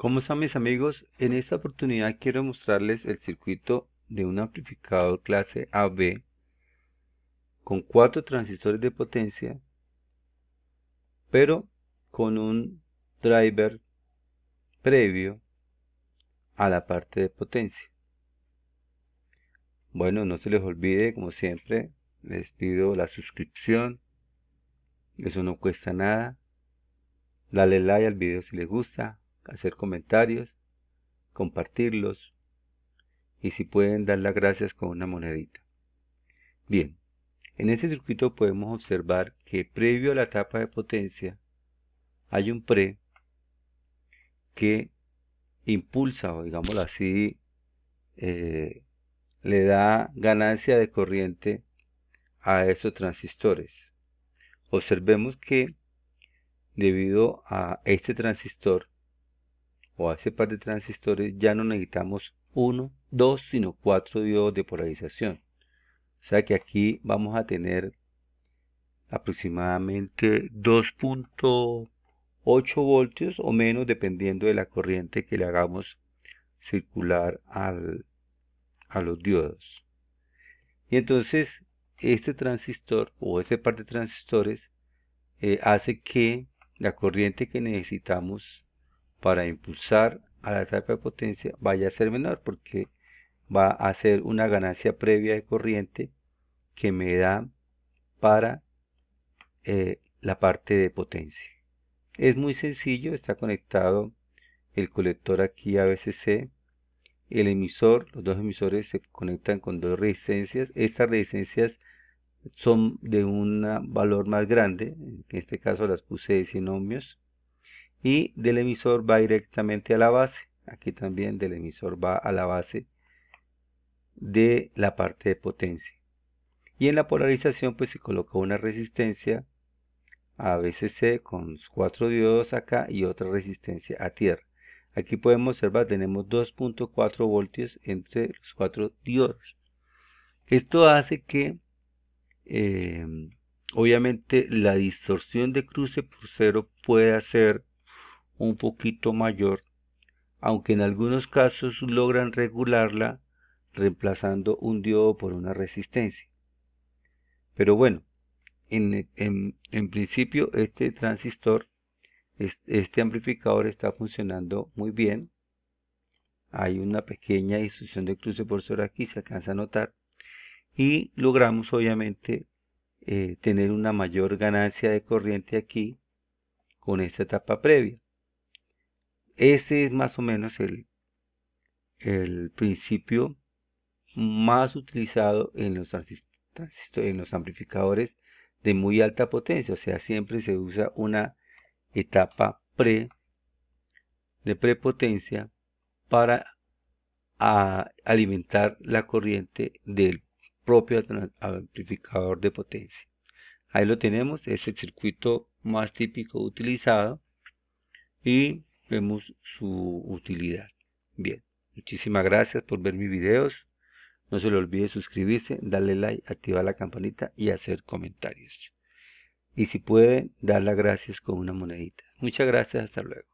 ¿Cómo están mis amigos? En esta oportunidad quiero mostrarles el circuito de un amplificador clase AB con cuatro transistores de potencia pero con un driver previo a la parte de potencia bueno no se les olvide como siempre les pido la suscripción eso no cuesta nada dale like al video si les gusta hacer comentarios, compartirlos y si pueden dar las gracias con una monedita. Bien, en este circuito podemos observar que previo a la etapa de potencia hay un pre que impulsa, o digámoslo así, eh, le da ganancia de corriente a esos transistores. Observemos que debido a este transistor o ese par de transistores ya no necesitamos uno, dos, sino cuatro diodos de polarización. O sea que aquí vamos a tener aproximadamente 2.8 voltios o menos dependiendo de la corriente que le hagamos circular al, a los diodos. Y entonces este transistor o ese par de transistores eh, hace que la corriente que necesitamos para impulsar a la etapa de potencia vaya a ser menor porque va a ser una ganancia previa de corriente que me da para eh, la parte de potencia. Es muy sencillo, está conectado el colector aquí a VCC el emisor, los dos emisores se conectan con dos resistencias, estas resistencias son de un valor más grande, en este caso las puse de 100 y del emisor va directamente a la base. Aquí también del emisor va a la base de la parte de potencia. Y en la polarización pues se coloca una resistencia a Vcc con cuatro diodos acá y otra resistencia a tierra. Aquí podemos observar tenemos 2.4 voltios entre los cuatro diodos. Esto hace que eh, obviamente la distorsión de cruce por cero pueda ser un poquito mayor, aunque en algunos casos logran regularla reemplazando un diodo por una resistencia. Pero bueno, en, principio este transistor, este, amplificador está funcionando muy bien. Hay una pequeña distorsión de cruce por sobre aquí, se alcanza a notar. Y logramos obviamente eh, tener una mayor ganancia de corriente aquí con esta etapa previa. Ese es más o menos el, el principio más utilizado en los, amplificadores de muy alta potencia. O sea, siempre se usa una etapa pre de prepotencia para alimentar la corriente del propio amplificador de potencia. Ahí lo tenemos, es el circuito más típico utilizado y vemos su utilidad. Bien, muchísimas gracias por ver mis videos. No se le olvide suscribirse, darle like, activar la campanita y hacer comentarios. Y si puede. dar las gracias con una monedita. Muchas gracias, hasta luego.